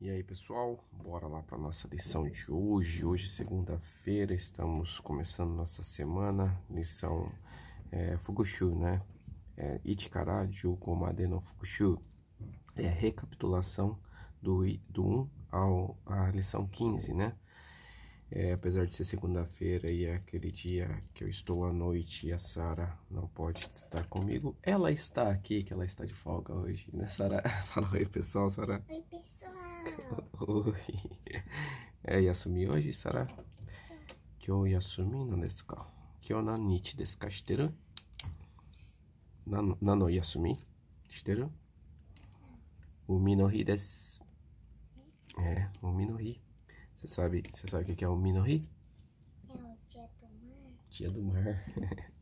E aí pessoal, bora lá para nossa lição de hoje. Hoje segunda-feira, estamos começando nossa semana, lição é, Fukushu, né? É, Ichikara Juko no Fukushu. É a recapitulação do, do 1 ao, à lição 15, né? É, apesar de ser segunda-feira e é aquele dia que eu estou à noite e a Sara não pode estar comigo, ela está aqui, que ela está de folga hoje, né, Sara? Fala oi, pessoal, Sara. Oi, pessoal. Oi. É, 休みは実さら今日休みなんですか今日何日ですかしてる何何の休みしてる海の日です。É, Umi no Ri. É, você sabe, você sabe o que é Umi no Ri? É o dia do mar. Dia do mar.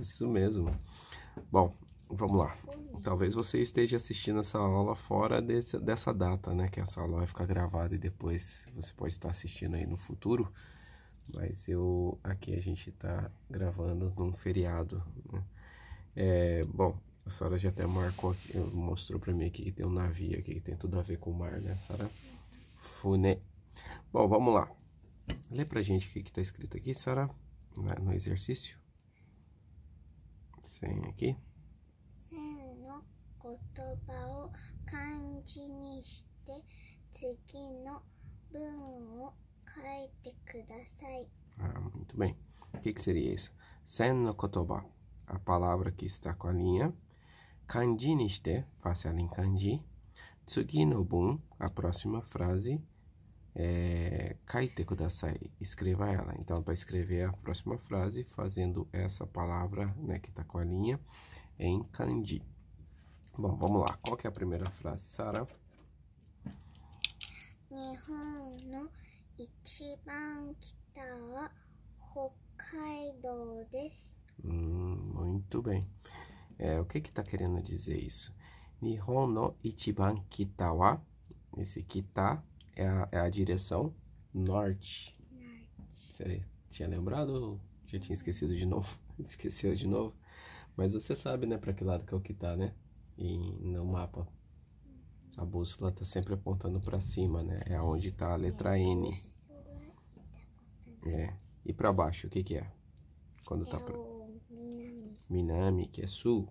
Isso mesmo. Bom, Vamos lá. Talvez você esteja assistindo essa aula fora desse, dessa data, né? Que essa aula vai ficar gravada e depois você pode estar assistindo aí no futuro. Mas eu aqui a gente está gravando num feriado. Né? É, bom, a Sara já até marcou aqui, mostrou para mim aqui que tem um navio aqui que tem tudo a ver com o mar, né, Sara? Funé. Bom, vamos lá. Lê pra gente o que, que tá escrito aqui, Sara, né, no exercício. Sem aqui. 言葉を漢字にして次の文を書いてください。Ah, muito bem. O que, que seria isso? Sen no kotoba, a palavra que está com a linha. Kanji niste, faça ela em kanji. Tsugi no bun, a próxima frase. É, kaite kudasai, escreva ela. Então, para escrever a próxima frase, fazendo essa palavra né, que está com a linha em kanji. Bom, vamos lá. Qual que é a primeira frase, Sara? Nihono ichiban kita wa Hokkaido desu. Hum, muito bem. É, o que que tá querendo dizer isso? Nihon no ichiban kita wa. Esse kita é a, é a direção norte. Norte. Você tinha lembrado? Já tinha esquecido de novo? Esqueceu de novo? Mas você sabe, né, para que lado que é o kita né? e no mapa. A bússola está sempre apontando para cima, né? É onde está a letra N. É. E para baixo, o que que é? Quando está tá é pra... Minami. Minami, que é sul.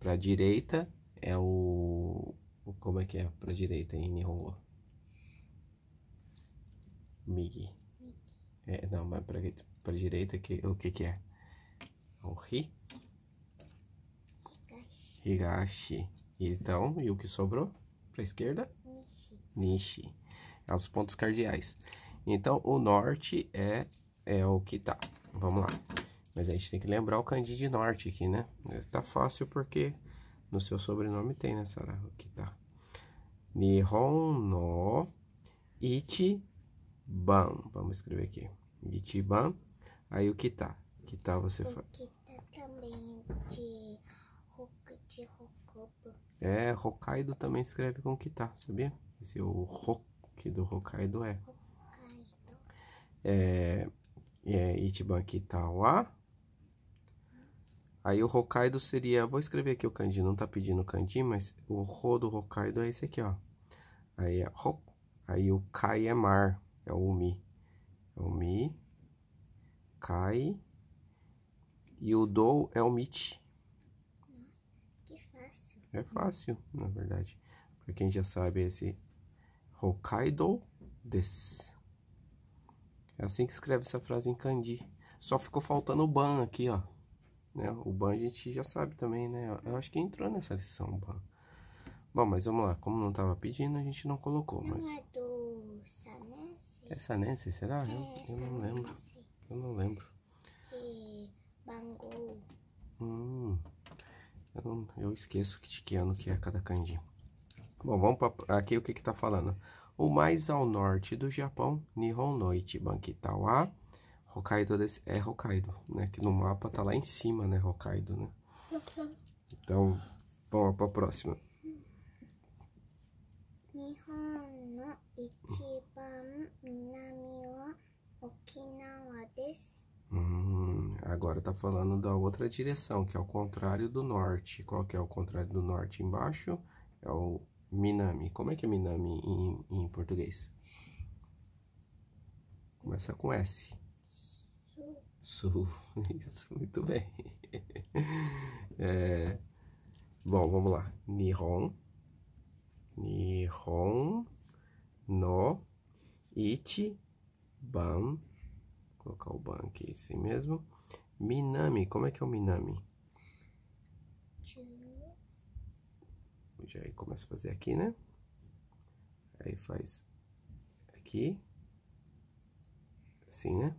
Para direita é o... Como é que é para direita em Nihongo? Migi. É, não, mas para direita, que, o que que é? é o Ri? Higashi. Então, e o que sobrou? Para a esquerda? Nishi. Nishi. É os pontos cardeais. Então, o norte é, é o que tá. Vamos lá. Mas a gente tem que lembrar o de Norte aqui, né? Tá fácil porque no seu sobrenome tem, né, Sara? que tá. Nihon no Ichiban. Vamos escrever aqui. Ichiban. Aí o que tá? Que tá você faz. O que tá também de de É, Hokkaido também escreve com tá, sabia? Esse é o Hok do Hokkaido é. Hokkaido. É, é Ichiban Kitawa. Tá aí o Hokkaido seria, vou escrever aqui o kanji, não tá pedindo kanji, mas o Ho do Hokkaido é esse aqui, ó. Aí é Hok, aí o Kai é mar, é o Mi. É o Mi, Kai, e o Do é o Michi. É fácil, na verdade. Para quem já sabe, é esse Hokkaido des. É assim que escreve essa frase em kanji. Só ficou faltando o ban aqui, ó. Né? O ban a gente já sabe também, né? Eu acho que entrou nessa lição o ban. Bom, mas vamos lá. Como não estava pedindo, a gente não colocou. Não mas... é do Sanense? É Sanense, será? É, eu, eu não lembro. eu esqueço de que ano que é cada kanji. Bom, vamos para aqui o que está falando. O mais ao norte do Japão, Nihon Noite Bankitawa. Hokkaido desse, é Hokkaido, né? Que no mapa tá lá em cima, né? Hokkaido, né? Então, vamos para a próxima. falando da outra direção, que é o contrário do norte. Qual que é o contrário do norte embaixo? É o Minami. Como é que é Minami em, em português? Começa com S. Sul. Isso, muito bem. É, bom, vamos lá. Nihon. Nihon no Ichiban. Vou colocar o ban aqui, assim mesmo. Minami, como é que é o Minami? Já aí começa a fazer aqui, né? Aí faz aqui. Assim, né?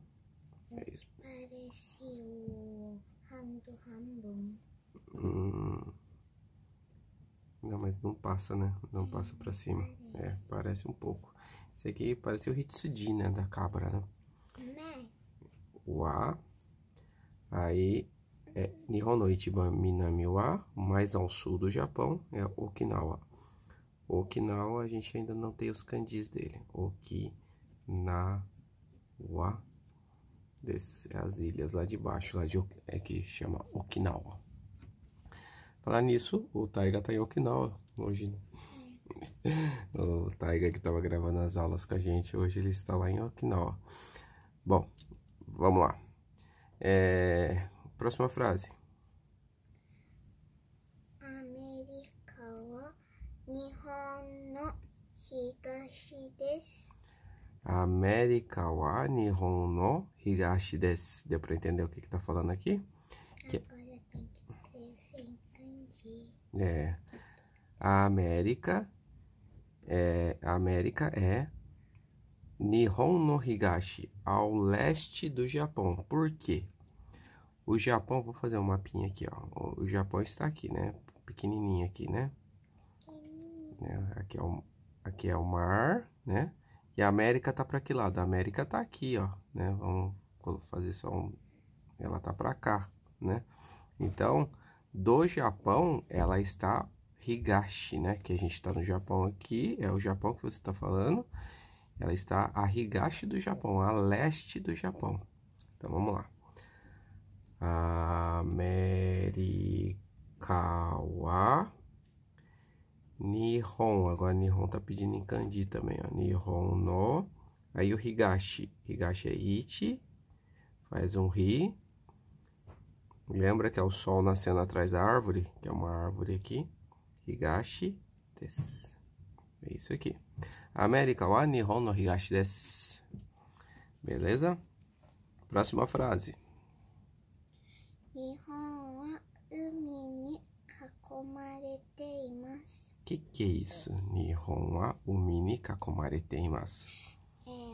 É isso. Parece o Rambo Rambo. Hum. Não, mas não passa, né? Não é, passa pra cima. É, parece. É, parece um pouco. Esse aqui parece o Hitsuji, né? Da cabra, né? Não. O é? A. Aí é Nihono Ichiban Minami wa, mais ao sul do Japão, é Okinawa. Okinawa a gente ainda não tem os kanjis dele. Okinawa. Desse, as ilhas lá de baixo, lá de, é que chama Okinawa. Falar nisso, o Taiga tá em Okinawa hoje, né? o Taiga que estava gravando as aulas com a gente, hoje ele está lá em Okinawa. Bom, vamos lá. É, próxima frase. América wa Nihon no Higashi desu. Deu para entender o que está falando aqui? Que... Agora tem que escrever em É. A América é a América é Nihon no Higashi, ao leste do Japão. Por quê? O Japão, vou fazer um mapinha aqui, ó. O Japão está aqui, né? Pequenininho aqui, né? né? Aqui é o, aqui é o mar, né? E a América tá para que lado? A América tá aqui, ó, né? Vamos fazer só um... Ela tá para cá, né? Então, do Japão, ela está Higashi, né? Que a gente está no Japão aqui, é o Japão que você está falando. Ela está a Higashi do Japão, a leste do Japão. Então, vamos lá. Amerikawa Nihon. Agora Nihon tá pedindo em kanji também, ó. Nihon no. Aí o Higashi. Higashi é Ichi. Faz um Ri. Lembra que é o sol nascendo atrás da árvore? Que é uma árvore aqui. Higashi des. É isso aqui. América wa Nihon no Higashi des. Beleza? Próxima frase. 日本は海に囲まれています。Que que que é isso? Nihon wa umi ni É,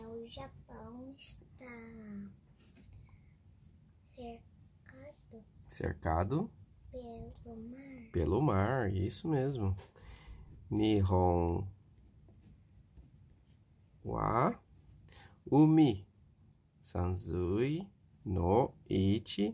o Japão está cercado. Cercado? Pelo mar. Pelo mar, isso mesmo. Nihon wa umi sanzui no ichi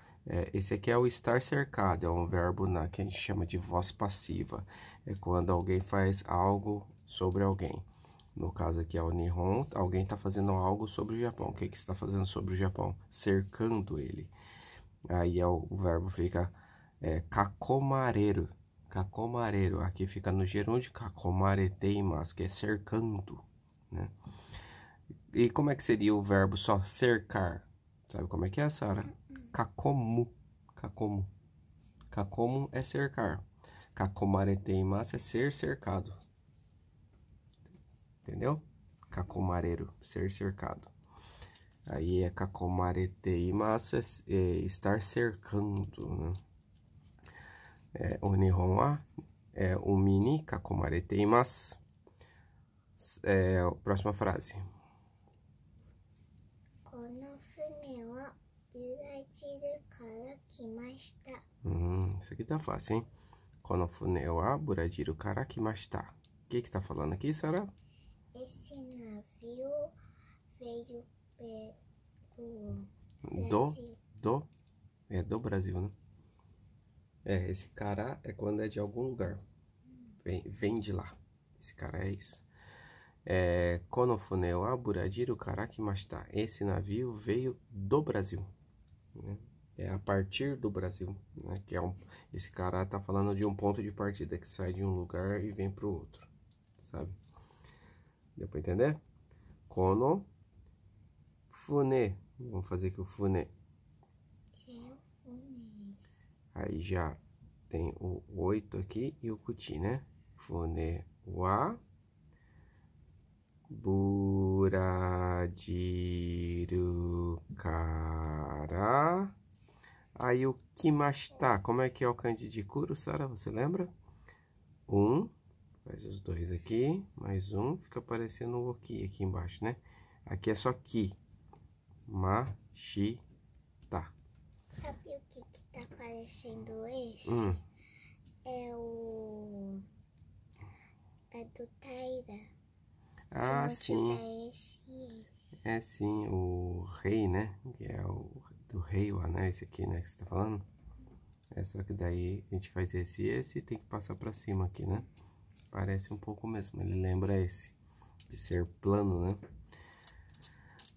É, esse aqui é o estar cercado, é um verbo na, que a gente chama de voz passiva. É quando alguém faz algo sobre alguém. No caso aqui é o Nihon, alguém está fazendo algo sobre o Japão. O que, que está fazendo sobre o Japão? Cercando ele. Aí é o, o, verbo fica é, kakomareru. Kakomareru. Aqui fica no gerúndio kakomareteimas, que é cercando. Né? E como é que seria o verbo só cercar? Sabe como é que é, Sara? kakomu. Kakomu. Kakomu é cercar. Kakomareteimasu é ser cercado. Entendeu? Kakomareiro, ser cercado. Aí é kakomareteimasu, é, é estar cercando, né? É, o Nihon é o mini kakomareteimasu. É, próxima frase. Hum, isso aqui tá fácil, hein? Konofune wa Buradiru karakimashita. O que que tá falando aqui, Sara? Esse navio veio pelo Brasil. Do, do, é do Brasil, né? É, esse cara é quando é de algum lugar. Vem, vem de lá. Esse cara é isso. É, Konofune wa Buradiru karakimashita. Esse navio veio do Brasil. Né? É a partir do Brasil, né? que é um, esse cara tá falando de um ponto de partida que sai de um lugar e vem para o outro, sabe? Deu para entender? Kono fune. Vamos fazer aqui o fune. Aí já tem o oito aqui e o kuti, né? Fune wa Buradirucará. Aí o Kimashita, tá? como é que é o kanji de Sara você lembra? Um, faz os dois aqui, mais um, fica aparecendo o Oki aqui embaixo, né? Aqui é só Ki, Mashita. Sabe o que que tá aparecendo esse? Hum. É o... É do Taira. Ah, sim. Esse... É sim, o rei, né? Que é o do rei, o anel, esse aqui, né? Que você tá falando. É só que daí a gente faz esse e esse e tem que passar pra cima aqui, né? Parece um pouco mesmo, ele lembra esse. De ser plano, né?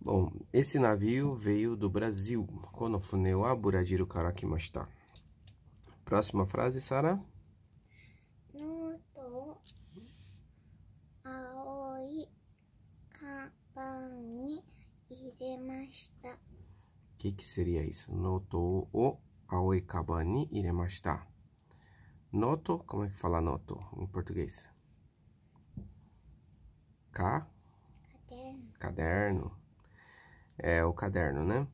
Bom, esse navio veio do Brasil. Konofune wa burajiro karakimashita. Próxima frase, Sara. したお que, que seria isso? Notou o aoi kabani iremashita. Noto, como é que fala noto em português? Caderno. Caderno. É o caderno, né?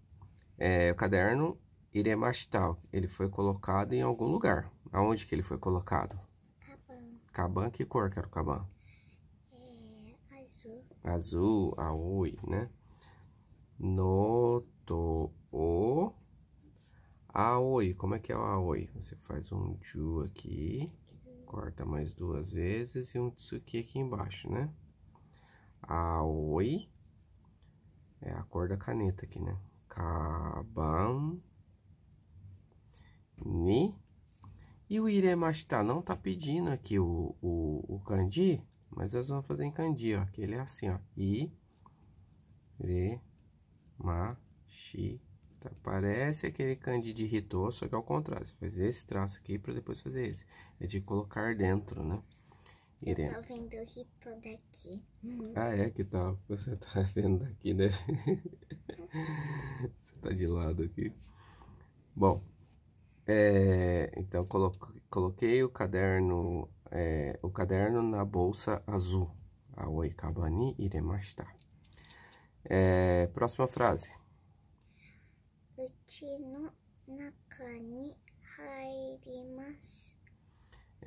É, o caderno iremashita, ele foi colocado em algum lugar. Aonde que ele foi colocado? Caban. Caban, que cor que era o caban? É, azul. Azul, aoi, né? no to o aoi. Como é que é o aoi? Você faz um ju aqui, corta mais duas vezes e um tsuki aqui embaixo, né? Aoi é a cor da caneta aqui, né? Kaban ni e o iremashita não tá pedindo aqui o, o, o kanji, mas nós vamos fazer em kanji, ó, que ele é assim, ó. I re machita. Tá, parece aquele candide ritô, só que ao é contrário. Você faz esse traço aqui para depois fazer esse. É de colocar dentro, né? Irene. Eu tô vendo o ritô daqui. Ah, é? Que tal? Tá. Você tá vendo daqui, né? Você tá de lado aqui. Bom, é, então coloquei o caderno, é, o caderno na bolsa azul. Aoi kabani iremashita. É, próxima frase. utino nakani no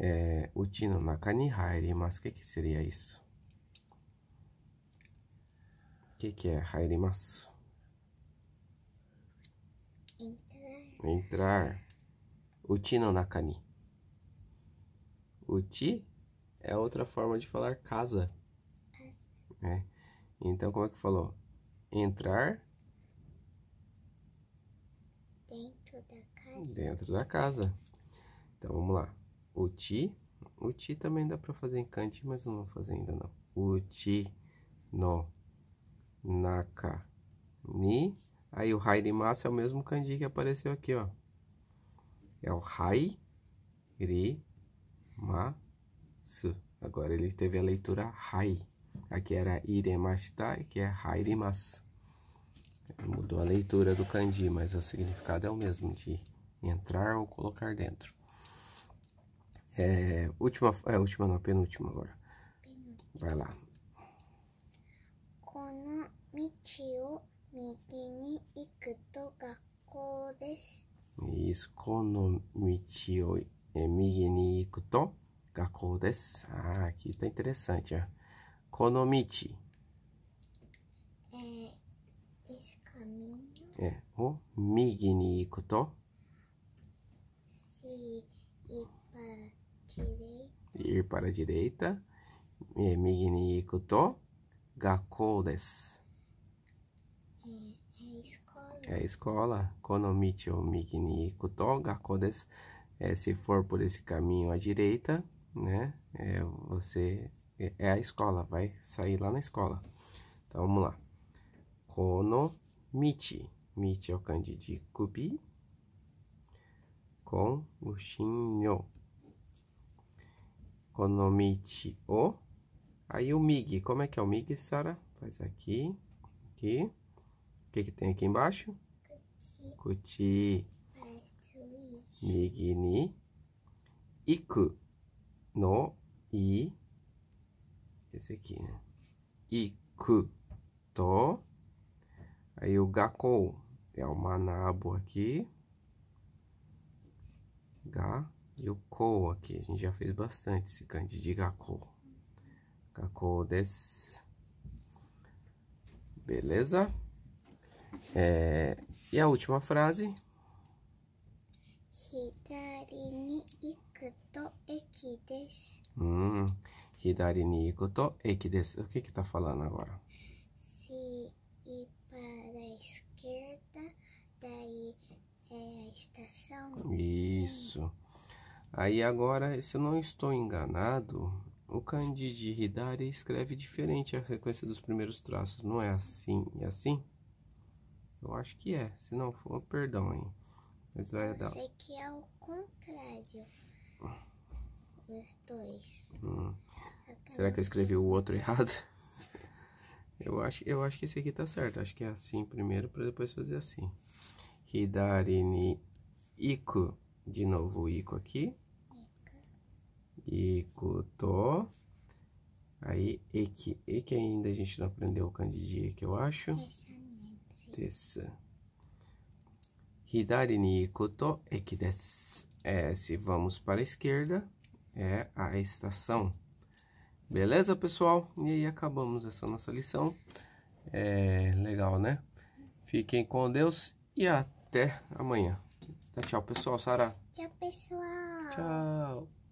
é, utino nakani hairimasu. O que, que seria isso? O que, que é hairimasu? Entrar. Entrar. Uchi no naka é outra forma de falar casa. Casa. É. Então, como é que falou? entrar dentro da casa. Dentro da casa. Então vamos lá. O ti, o ti também dá para fazer em kanji, mas não vou fazer ainda não. O ti no naka ni. Aí o rai de massa é o mesmo kanji que apareceu aqui, ó. É o rai ri ma su. Agora ele teve a leitura rai. Aqui era iremashita, que é hairimasu. Mudou a leitura do kanji, mas o significado é o mesmo, de entrar ou colocar dentro. É, última, é, última não, penúltima agora. Vai lá. Kono michi o migi ni iku to gakkou desu. Isso, kono michi é, migi ni iku to gakkou desu. Ah, aqui tá interessante, ó. Konomichi. caminho. É, o migi ni ikuto. Se ir para direita. Ir para a direita. E é, migi ni ikuto. Gakou desu. É, é escola. É escola. Konomichi o migi ni ikuto. Gakou desu. É, se for por esse caminho à direita, né? É, você é, é a escola, vai sair lá na escola. Então vamos lá. Kono Michi. Michi é o kanji de kubi com o shinyo. Konomichi o. Aí o mig. Como é que é o mig, Sara? Faz aqui. Aqui. O que, que tem aqui embaixo? Kuti. Mig ni. Iku. No. I. Esse aqui, né? Iku. To. Aí o Gakou é o Manabo aqui. Gá e o Ko aqui. A gente já fez bastante esse cante de Gakou. Gakou des. Beleza? É... E a última frase? Hidari ni ikuto eki desu. Hum, hidari ni ikuto eki desu. O que que tá falando agora? Se para a esquerda, daí é a estação. Isso. Aí agora, se eu não estou enganado, o Candide Ridari escreve diferente a sequência dos primeiros traços, não é assim e é assim? Eu acho que é, se não for, perdão aí. Mas vai eu dar. sei que é o contrário Os dois. Hum. Será que eu escrevi o outro errado? Eu acho, eu acho que esse aqui tá certo. Acho que é assim primeiro para depois fazer assim. Hidari ni iku. De novo o iku aqui. Iku to. Aí eki. Eki ainda a gente não aprendeu o kanji de eu acho. Tessa. Hidari ni iku to eki desu. É, se vamos para a esquerda, é a estação. Beleza, pessoal? E aí acabamos essa nossa lição. É legal, né? Fiquem com Deus e até amanhã. Tchau, pessoal. Sara. Tchau, pessoal. Tchau.